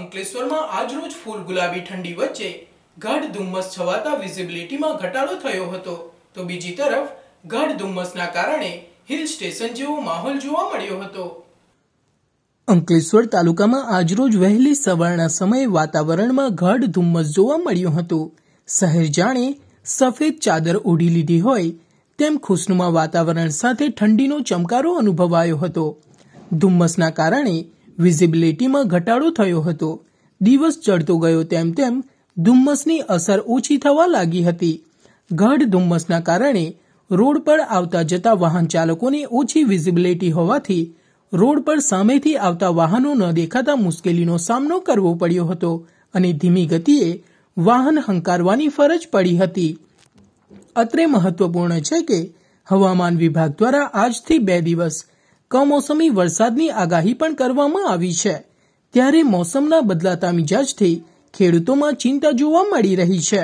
અંકલેશ્વરમાં આજરોજ ફૂલ ગુલાબી ઠંડી વચ્ચે ગાઢ ધુમ્મસ છવાતા વિઝિબિલિટીમાં ઘટાડો થયો હતો તો બીજી તરફ ગાઢ ધુમ્મસના કારણે હિલ સ્ટેશન જેવો માહોલ જોવા મળ્યો હતો અંકલેશ્વર તાલુકામાં આજરોજ વહેલી સવારના સમયે વાતાવરણમાં ગાઢ ધુમ્મસ જોવા મળ્યું હતું શહેર જાણે સફેદ ચાદર ઓઢી લીધી હોય તેમ ખુશનુમા વાતાવરણ સાથે ઠંડીનો ચમકારો અનુભવાયો હતો ધુમ્મસના કારણે વિઝિબિલિટીમાં ઘટાડો થયો હતો દિવસ ચડતો ગયો તેમ તેમ ધુમ્મસની અસર ઓછી થવા લાગી હતી ગાઢ ધુમ્મસના કારણે રોડ પર આવતા જતા વાહન ચાલકોની ઓછી વિઝિબિલિટી હોવાથી રોડ પર સામેથી આવતા વાહનો ન દેખાતા મુશ્કેલીનો સામનો કરવો પડ્યો હતો અને ધીમી ગતિએ વાહન હંકારવાની ફરજ પડી હતી અત્રે મહત્વપૂર્ણ છે કે હવામાન વિભાગ દ્વારા આજથી બે દિવસ કમોસમી વરસાદની આગાહી પણ કરવામાં આવી છે ત્યારે મોસમના બદલાતા મિજાજથી ખેડૂતોમાં ચિંતા જોવા મળી રહી છે